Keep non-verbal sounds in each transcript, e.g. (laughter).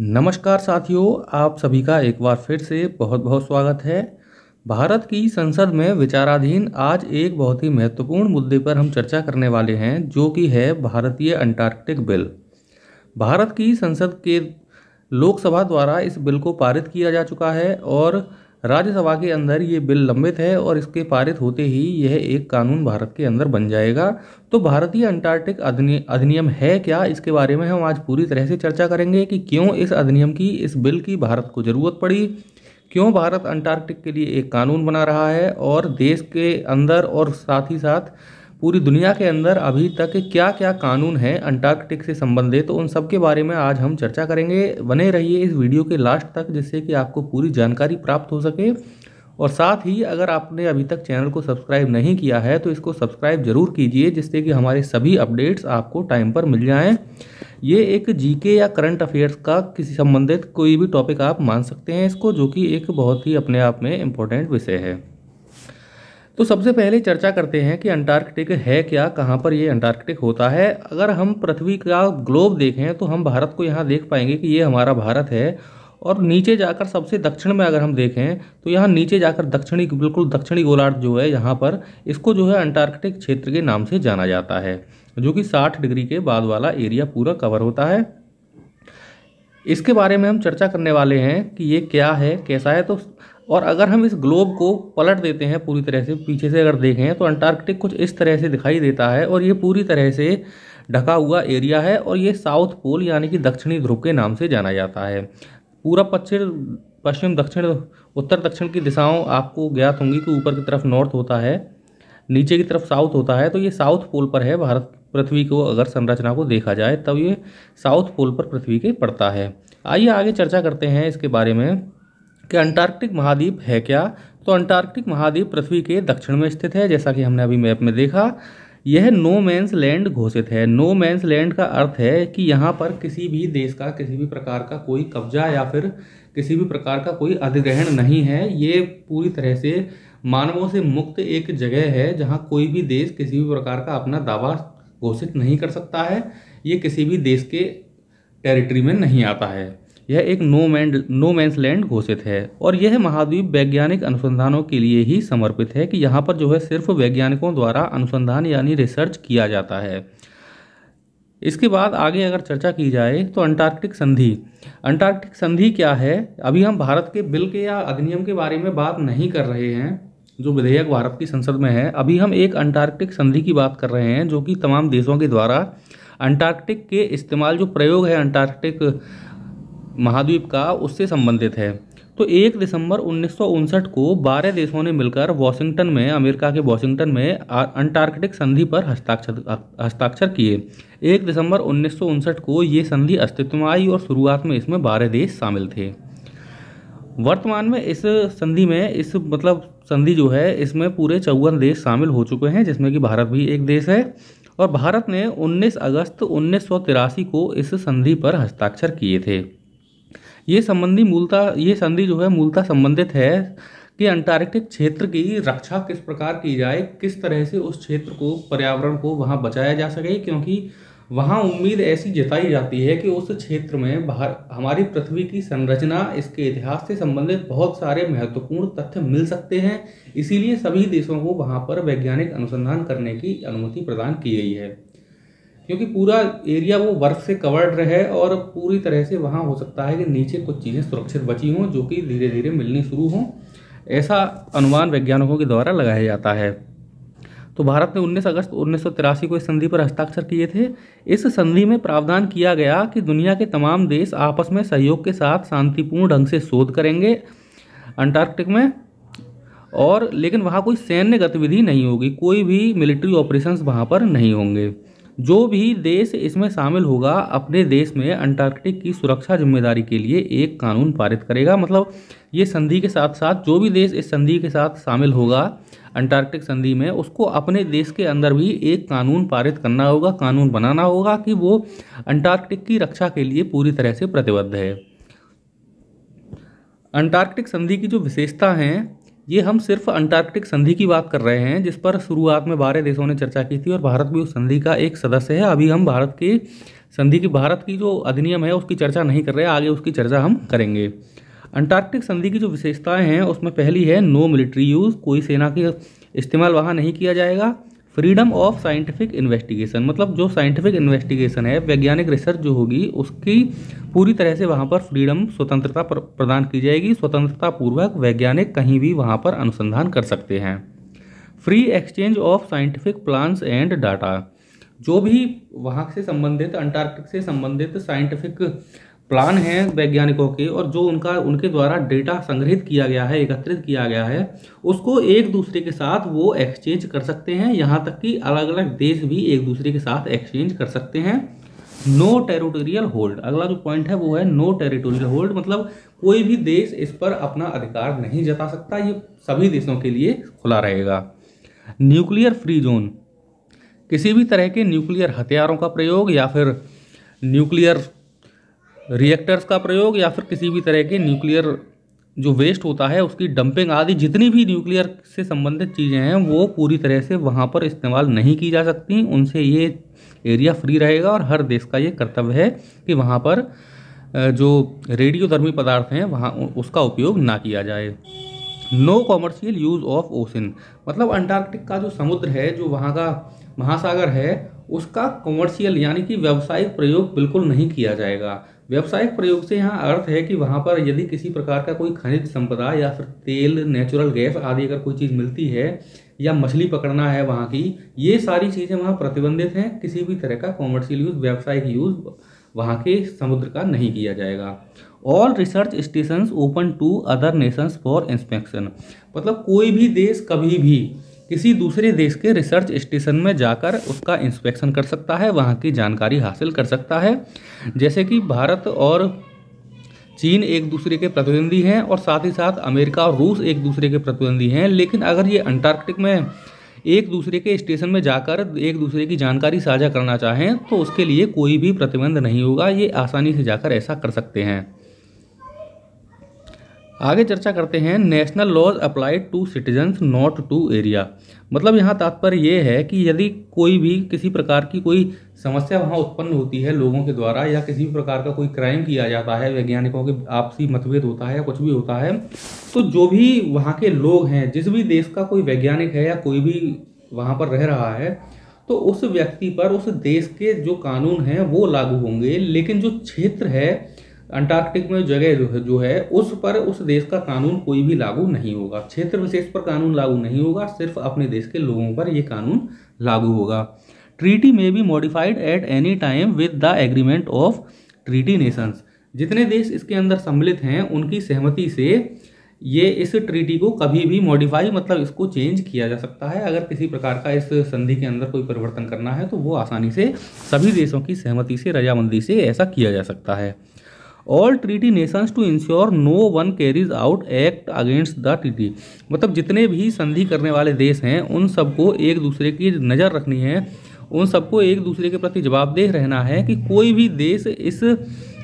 नमस्कार साथियों आप सभी का एक बार फिर से बहुत बहुत स्वागत है भारत की संसद में विचाराधीन आज एक बहुत ही महत्वपूर्ण मुद्दे पर हम चर्चा करने वाले हैं जो कि है भारतीय अंटार्कटिक बिल भारत की संसद के लोकसभा द्वारा इस बिल को पारित किया जा चुका है और राज्यसभा के अंदर ये बिल लंबित है और इसके पारित होते ही यह एक कानून भारत के अंदर बन जाएगा तो भारतीय अंटार्कटिक अधिनियम है क्या इसके बारे में हम आज पूरी तरह से चर्चा करेंगे कि क्यों इस अधिनियम की इस बिल की भारत को ज़रूरत पड़ी क्यों भारत अंटार्कटिक के लिए एक कानून बना रहा है और देश के अंदर और साथ ही साथ पूरी दुनिया के अंदर अभी तक क्या क्या कानून हैं अंटार्कटिक से संबंधित तो उन सब के बारे में आज हम चर्चा करेंगे बने रहिए इस वीडियो के लास्ट तक जिससे कि आपको पूरी जानकारी प्राप्त हो सके और साथ ही अगर आपने अभी तक चैनल को सब्सक्राइब नहीं किया है तो इसको सब्सक्राइब जरूर कीजिए जिससे कि हमारे सभी अपडेट्स आपको टाइम पर मिल जाएँ ये एक जीके या करंट अफेयर्स का किसी संबंधित कोई भी टॉपिक आप मान सकते हैं इसको जो कि एक बहुत ही अपने आप में इम्पोर्टेंट विषय है तो सबसे पहले चर्चा करते हैं कि अंटार्कटिक है क्या कहाँ पर ये अंटार्कटिक होता है अगर हम पृथ्वी का ग्लोब देखें तो हम भारत को यहाँ देख पाएंगे कि ये हमारा भारत है और नीचे जाकर सबसे दक्षिण में अगर हम देखें तो यहाँ नीचे जाकर दक्षिणी बिल्कुल दक्षिणी गोलार्ध जो है यहाँ पर इसको जो है अंटार्कटिक क्षेत्र के नाम से जाना जाता है जो कि साठ डिग्री के बाद वाला एरिया पूरा कवर होता है इसके बारे में हम चर्चा करने वाले हैं कि ये क्या है कैसा है तो और अगर हम इस ग्लोब को पलट देते हैं पूरी तरह से पीछे से अगर देखें तो अंटार्कटिक कुछ इस तरह से दिखाई देता है और ये पूरी तरह से ढका हुआ एरिया है और ये साउथ पोल यानी कि दक्षिणी ध्रुव के नाम से जाना जाता है पूरा पश्चिम पश्चिम दक्षिण उत्तर दक्षिण की दिशाओं आपको ज्ञात होंगी कि ऊपर की तरफ नॉर्थ होता है नीचे की तरफ साउथ होता है तो ये साउथ पोल पर है भारत पृथ्वी को अगर संरचना को देखा जाए तब ये साउथ पोल पर पृथ्वी के पड़ता है आइए आगे चर्चा करते हैं इसके बारे में कि अंटार्कटिक महाद्वीप है क्या तो अंटार्कटिक महाद्वीप पृथ्वी के दक्षिण में स्थित है जैसा कि हमने अभी मैप में देखा यह नो मैंस लैंड घोषित है नो मैंस लैंड का अर्थ है कि यहाँ पर किसी भी देश का किसी भी प्रकार का कोई कब्जा या फिर किसी भी प्रकार का कोई अधिग्रहण नहीं है ये पूरी तरह से मानवों से मुक्त एक जगह है जहाँ कोई भी देश किसी भी प्रकार का अपना दावा घोषित नहीं कर सकता है ये किसी भी देश के टेरिटरी में नहीं आता है यह एक no man no man's land घोषित है और यह महाद्वीप वैज्ञानिक अनुसंधानों के लिए ही समर्पित है कि यहाँ पर जो है सिर्फ वैज्ञानिकों द्वारा अनुसंधान यानी रिसर्च किया जाता है इसके बाद आगे अगर चर्चा की जाए तो अंटार्कटिक संधि अंटार्कटिक संधि क्या है अभी हम भारत के बिल के या अधिनियम के बारे में बात नहीं कर रहे हैं जो विधेयक भारत की संसद में है अभी हम एक अंटार्कटिक संधि की बात कर रहे हैं जो कि तमाम देशों के द्वारा अंटार्कटिक के इस्तेमाल जो प्रयोग है अंटार्कटिक महाद्वीप का उससे संबंधित है तो एक दिसंबर उन्नीस को बारह देशों ने मिलकर वॉशिंगटन में अमेरिका के वॉशिंगटन में अंटार्कटिक संधि पर हस्ताक्षर हस्ताक्षर किए एक दिसंबर उन्नीस को ये संधि अस्तित्व में आई और शुरुआत में इसमें बारह देश शामिल थे वर्तमान में इस संधि में इस मतलब संधि जो है इसमें पूरे चौवन देश शामिल हो चुके हैं जिसमें कि भारत भी एक देश है और भारत ने 19 अगस्त उन्नीस को इस संधि पर हस्ताक्षर किए थे ये संबंधी मूलता ये संधि जो है मूलता संबंधित है कि अंटार्कटिक क्षेत्र की रक्षा किस प्रकार की जाए किस तरह से उस क्षेत्र को पर्यावरण को वहाँ बचाया जा सके क्योंकि वहाँ उम्मीद ऐसी जताई जाती है कि उस क्षेत्र में हमारी पृथ्वी की संरचना इसके इतिहास से संबंधित बहुत सारे महत्वपूर्ण तथ्य मिल सकते हैं इसीलिए सभी देशों को वहाँ पर वैज्ञानिक अनुसंधान करने की अनुमति प्रदान की गई है क्योंकि पूरा एरिया वो बर्फ से कवर्ड रहे और पूरी तरह से वहाँ हो सकता है कि नीचे कुछ चीज़ें सुरक्षित बची हों जो कि धीरे धीरे मिलनी शुरू हों ऐसा अनुमान वैज्ञानिकों के द्वारा लगाया जाता है तो भारत ने 19 अगस्त उन्नीस को इस संधि पर हस्ताक्षर किए थे इस संधि में प्रावधान किया गया कि दुनिया के तमाम देश आपस में सहयोग के साथ शांतिपूर्ण ढंग से शोध करेंगे अंटार्कटिक में और लेकिन वहाँ कोई सैन्य गतिविधि नहीं होगी कोई भी मिलिट्री ऑपरेशंस वहाँ पर नहीं होंगे जो भी देश इसमें शामिल होगा अपने देश में अंटार्कटिक की सुरक्षा जिम्मेदारी के लिए एक कानून पारित करेगा मतलब ये संधि के साथ साथ जो भी देश इस संधि के साथ शामिल होगा अंटार्कटिक संधि में उसको अपने देश के अंदर भी एक कानून पारित करना होगा कानून बनाना होगा कि वो अंटार्कटिक की रक्षा के लिए पूरी तरह से प्रतिबद्ध है अंटार्कटिक संधि की जो विशेषता हैं ये हम सिर्फ अंटार्कटिक संधि की बात कर रहे हैं जिस पर शुरुआत में बारह देशों ने चर्चा की थी और भारत भी उस संधि का एक सदस्य है अभी हम भारत की संधि की भारत की जो अधिनियम है उसकी चर्चा नहीं कर रहे आगे उसकी चर्चा हम करेंगे अंटार्कटिक संधि की जो विशेषताएं हैं उसमें पहली है नो मिलिट्री यूज़ कोई सेना की इस्तेमाल वहाँ नहीं किया जाएगा फ्रीडम ऑफ साइंटिफिक इन्वेस्टिगेशन मतलब जो साइंटिफिक इन्वेस्टिगेशन है वैज्ञानिक रिसर्च जो होगी उसकी पूरी तरह से वहाँ पर फ्रीडम स्वतंत्रता प्रदान की जाएगी स्वतंत्रता पूर्वक वैज्ञानिक कहीं भी वहाँ पर अनुसंधान कर सकते हैं free exchange of scientific plans and data जो भी वहाँ से संबंधित अंटार्कटिक से संबंधित साइंटिफिक प्लान हैं वैज्ञानिकों के और जो उनका उनके द्वारा डेटा संग्रहित किया गया है एकत्रित किया गया है उसको एक दूसरे के साथ वो एक्सचेंज कर सकते हैं यहाँ तक कि अलग अलग देश भी एक दूसरे के साथ एक्सचेंज कर सकते हैं नो टेरिटोरियल होल्ड अगला जो पॉइंट है वो है नो टेरिटोरियल होल्ड मतलब कोई भी देश इस पर अपना अधिकार नहीं जता सकता ये सभी देशों के लिए खुला रहेगा न्यूक्लियर फ्री जोन किसी भी तरह के न्यूक्लियर हथियारों का प्रयोग या फिर न्यूक्लियर रिएक्टर्स का प्रयोग या फिर किसी भी तरह के न्यूक्लियर जो वेस्ट होता है उसकी डंपिंग आदि जितनी भी न्यूक्लियर से संबंधित चीज़ें हैं वो पूरी तरह से वहाँ पर इस्तेमाल नहीं की जा सकती उनसे ये एरिया फ्री रहेगा और हर देश का ये कर्तव्य है कि वहाँ पर जो रेडियोधर्मी पदार्थ हैं वहाँ उसका उपयोग ना किया जाए no commercial use of ocean मतलब अंटार्कटिक का जो समुद्र है जो वहाँ का महासागर है उसका कॉमर्शियल यानी कि व्यावसायिक प्रयोग बिल्कुल नहीं किया जाएगा व्यावसायिक प्रयोग से यहाँ अर्थ है कि वहाँ पर यदि किसी प्रकार का कोई खनिज संपदा या फिर तेल नेचुरल गैस आदि अगर कोई चीज़ मिलती है या मछली पकड़ना है वहाँ की ये सारी चीज़ें वहाँ प्रतिबंधित हैं किसी भी तरह का कॉमर्शियल यूज़ व्यावसायिक यूज़ वहाँ के समुद्र का नहीं किया जाएगा all research stations open to other nations for inspection मतलब कोई भी देश कभी भी किसी दूसरे देश के रिसर्च स्टेशन में जाकर उसका इंस्पेक्शन कर सकता है वहाँ की जानकारी हासिल कर सकता है जैसे कि भारत और चीन एक दूसरे के प्रतिद्वंदी हैं और साथ ही साथ अमेरिका और रूस एक दूसरे के प्रतिद्वंदी हैं लेकिन अगर ये अंटार्कटिक में एक दूसरे के स्टेशन में जाकर एक दूसरे की जानकारी साझा करना चाहें तो उसके लिए कोई भी प्रतिबंध नहीं होगा ये आसानी से जाकर ऐसा कर सकते हैं आगे चर्चा करते हैं national laws applied to citizens not to area मतलब यहाँ तात्पर्य ये है कि यदि कोई भी किसी प्रकार की कोई समस्या वहाँ उत्पन्न होती है लोगों के द्वारा या किसी भी प्रकार का कोई क्राइम किया जाता है वैज्ञानिकों के आपसी मतभेद होता है या कुछ भी होता है तो जो भी वहाँ के लोग हैं जिस भी देश का कोई वैज्ञानिक है या कोई भी वहाँ पर रह रहा है तो उस व्यक्ति पर उस देश के जो कानून हैं वो लागू होंगे लेकिन जो क्षेत्र है अंटार्कटिक में जगह जो है जो है उस पर उस देश का कानून कोई भी लागू नहीं होगा क्षेत्र विशेष पर कानून लागू नहीं होगा सिर्फ अपने देश के लोगों पर यह कानून लागू होगा ट्रीटी में भी modified at any time with the agreement of treaty nations जितने देश इसके अंदर सम्मिलित हैं उनकी सहमति से ये इस ट्रीटी को कभी भी मॉडिफाई मतलब इसको चेंज किया जा सकता है अगर किसी प्रकार का इस संधि के अंदर कोई परिवर्तन करना है तो वो आसानी से सभी देशों की सहमति से रजामंदी से ऐसा किया जा सकता है all treaty nations to ensure no one carries out act against the treaty मतलब जितने भी संधि करने वाले देश हैं उन सबको एक दूसरे की नज़र रखनी है उन सबको एक दूसरे के प्रति जवाबदेह रहना है कि कोई भी देश इस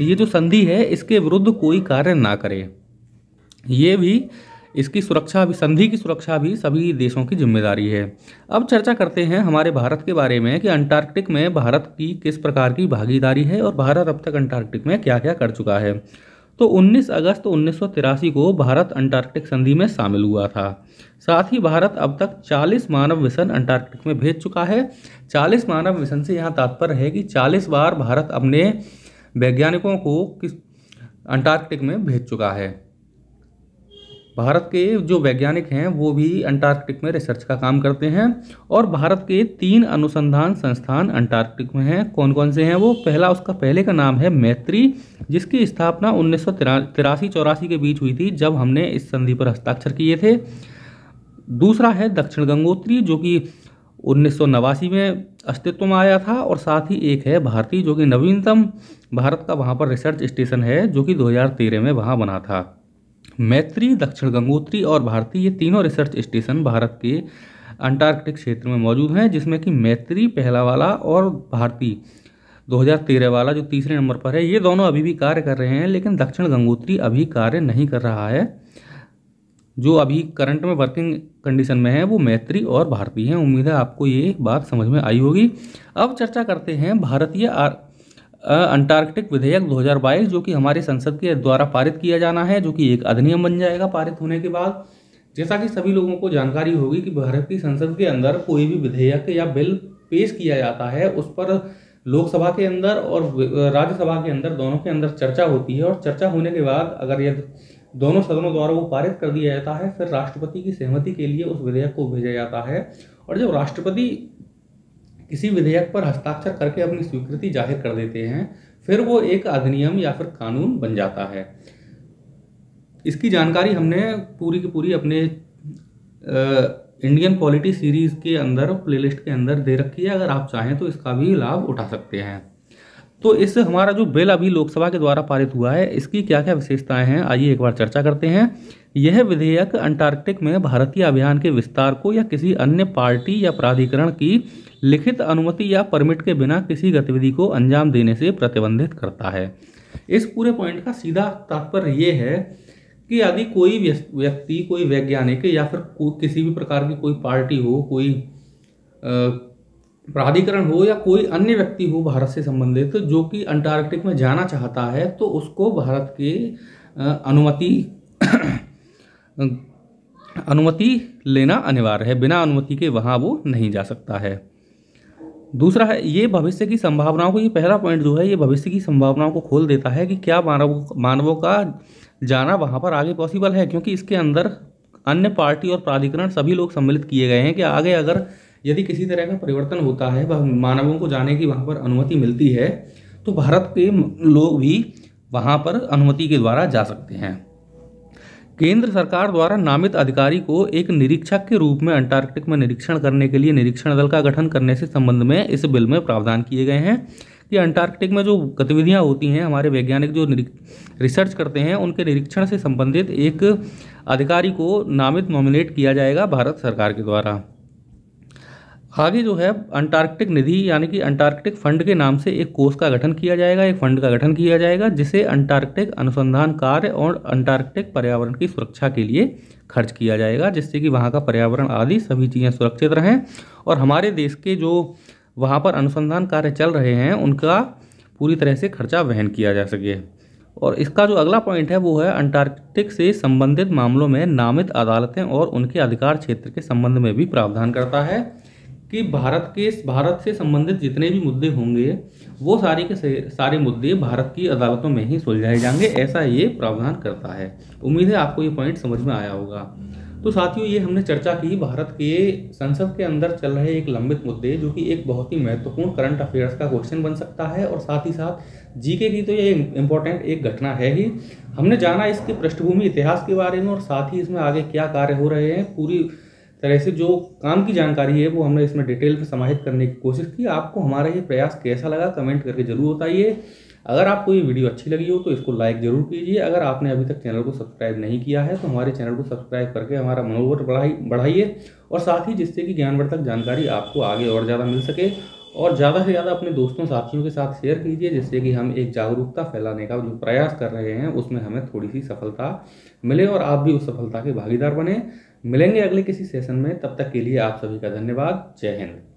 ये जो संधि है इसके विरुद्ध कोई कार्य ना करे ये भी इसकी सुरक्षा भी संधि की सुरक्षा भी सभी देशों की जिम्मेदारी है अब चर्चा करते हैं हमारे भारत के बारे में कि अंटार्कटिक में भारत की किस प्रकार की भागीदारी है और भारत अब तक अंटार्कटिक में क्या क्या कर चुका है तो 19 अगस्त उन्नीस को भारत अंटार्कटिक संधि में शामिल हुआ था साथ ही भारत अब तक 40 मानव मिशन अंटार्कटिक में भेज चुका है 40 मानव मिशन से यहाँ तात्पर्य है कि 40 बार भारत अपने वैज्ञानिकों को किस अंटार्कटिक में भेज चुका है भारत के जो वैज्ञानिक हैं वो भी अंटार्कटिक में रिसर्च का काम करते हैं और भारत के तीन अनुसंधान संस्थान अंटार्कटिक में हैं कौन कौन से हैं वो पहला उसका पहले का नाम है मैत्री जिसकी स्थापना उन्नीस सौ तिरासी चौरासी के बीच हुई थी जब हमने इस संधि पर हस्ताक्षर किए थे दूसरा है दक्षिण गंगोत्री जो कि उन्नीस में अस्तित्व में आया था और साथ ही एक है भारतीय जो कि नवीनतम भारत का वहाँ पर रिसर्च स्टेशन है जो कि 2013 में वहाँ बना था मैत्री दक्षिण गंगोत्री और भारती ये तीनों रिसर्च स्टेशन भारत के अंटार्कटिक क्षेत्र में मौजूद हैं जिसमें कि मैत्री पहला वाला और भारती 2013 वाला जो तीसरे नंबर पर है ये दोनों अभी भी कार्य कर रहे हैं लेकिन दक्षिण गंगोत्री अभी कार्य नहीं कर रहा है जो अभी करंट में वर्किंग कंडीशन में है वो मैत्री और भारती हैं उम्मीद है आपको ये बात समझ में आई होगी अब चर्चा करते हैं भारतीय अंटार्कटिक विधेयक 2022 जो कि हमारी संसद के द्वारा पारित किया जाना है जो कि एक अधिनियम बन जाएगा पारित होने के बाद जैसा कि सभी लोगों को जानकारी होगी कि भारत की संसद के अंदर कोई भी विधेयक या बिल पेश किया जाता है उस पर लोकसभा के अंदर और राज्यसभा के अंदर दोनों के अंदर चर्चा होती है और चर्चा होने के बाद अगर यह दोनों सदनों द्वारा वो पारित कर दिया जाता है फिर राष्ट्रपति की सहमति के लिए उस विधेयक को भेजा जाता है और जब राष्ट्रपति किसी विधेयक पर हस्ताक्षर करके अपनी स्वीकृति जाहिर कर देते हैं फिर वो एक अधिनियम या फिर कानून बन जाता है इसकी जानकारी हमने पूरी की पूरी अपने इंडियन पॉलिटी सीरीज़ के अंदर प्लेलिस्ट के अंदर दे रखी है अगर आप चाहें तो इसका भी लाभ उठा सकते हैं तो इससे हमारा जो बिल अभी लोकसभा के द्वारा पारित हुआ है इसकी क्या क्या विशेषताएं हैं आइए एक बार चर्चा करते हैं यह विधेयक अंटार्कटिक में भारतीय अभियान के विस्तार को या किसी अन्य पार्टी या प्राधिकरण की लिखित अनुमति या परमिट के बिना किसी गतिविधि को अंजाम देने से प्रतिबंधित करता है इस पूरे पॉइंट का सीधा तात्पर्य ये है कि यदि कोई व्यक्ति कोई वैज्ञानिक या फिर किसी भी प्रकार की कोई पार्टी हो कोई आ, प्राधिकरण हो या कोई अन्य व्यक्ति हो भारत से संबंधित जो कि अंटार्कटिक में जाना चाहता है तो उसको भारत के अनुमति (clears throat) अनुमति लेना अनिवार्य है बिना अनुमति के वहाँ वो नहीं जा सकता है दूसरा है ये भविष्य की संभावनाओं को ये पहला पॉइंट जो है ये भविष्य की संभावनाओं को खोल देता है कि क्या मानव मानवों का जाना वहाँ पर आगे पॉसिबल है क्योंकि इसके अंदर अन्य पार्टी और प्राधिकरण सभी लोग सम्मिलित किए गए हैं कि आगे अगर यदि किसी तरह का परिवर्तन होता है वह मानवों को जाने की वहाँ पर अनुमति मिलती है तो भारत के लोग भी वहाँ पर अनुमति के द्वारा जा सकते हैं केंद्र सरकार द्वारा नामित अधिकारी को एक निरीक्षक के रूप में अंटार्कटिक में निरीक्षण करने के लिए निरीक्षण दल का गठन करने से संबंध में इस बिल में प्रावधान किए गए हैं कि अंटार्कटिक में जो गतिविधियां होती हैं हमारे वैज्ञानिक जो रिसर्च करते हैं उनके निरीक्षण से संबंधित एक अधिकारी को नामित नॉमिनेट किया जाएगा भारत सरकार के द्वारा आगे जो है अंटार्कटिक निधि यानी कि अंटार्कटिक फंड के नाम से एक कोष का गठन किया जाएगा एक फंड का गठन किया जाएगा जिसे अंटार्कटिक अनुसंधान कार्य और अंटार्कटिक पर्यावरण की सुरक्षा के लिए खर्च किया जाएगा जिससे कि वहाँ का पर्यावरण आदि सभी चीज़ें सुरक्षित रहें और हमारे देश के जो वहाँ पर अनुसंधान कार्य चल रहे हैं उनका पूरी तरह से खर्चा वहन किया जा सके और इसका जो अगला पॉइंट है वो है अंटार्कटिक से संबंधित मामलों में नामित अदालतें और उनके अधिकार क्षेत्र के संबंध में भी प्रावधान करता है कि भारत के भारत से संबंधित जितने भी मुद्दे होंगे वो सारे के सारे मुद्दे भारत की अदालतों में ही सुलझाए जाएंगे ऐसा ये प्रावधान करता है उम्मीद है आपको ये पॉइंट समझ में आया होगा तो साथियों ये हमने चर्चा की भारत के संसद के अंदर चल रहे एक लंबित मुद्दे जो कि एक बहुत ही महत्वपूर्ण करंट अफेयर्स का क्वेश्चन बन सकता है और साथ ही साथ जीके की तो ये इम्पोर्टेंट एक घटना है ही हमने जाना इसकी पृष्ठभूमि इतिहास के बारे में और साथ ही इसमें आगे क्या कार्य हो रहे हैं पूरी तरह से जो काम की जानकारी है वो हमने इसमें डिटेल में समाहित करने की कोशिश की आपको हमारा ये प्रयास कैसा लगा कमेंट करके ज़रूर बताइए अगर आपको ये वीडियो अच्छी लगी हो तो इसको लाइक ज़रूर कीजिए अगर आपने अभी तक चैनल को सब्सक्राइब नहीं किया है तो हमारे चैनल को सब्सक्राइब करके हमारा मनोबल बढ़ाई बढ़ाइए और साथ ही जिससे कि ज्ञानवर्धक जानकारी आपको आगे और ज़्यादा मिल सके और ज़्यादा से ज़्यादा अपने दोस्तों साथियों के साथ शेयर कीजिए जिससे कि हम एक जागरूकता फैलाने का जो प्रयास कर रहे हैं उसमें हमें थोड़ी सी सफलता मिले और आप भी उस सफलता के भागीदार बने मिलेंगे अगले किसी सेशन में तब तक के लिए आप सभी का धन्यवाद जय हिंद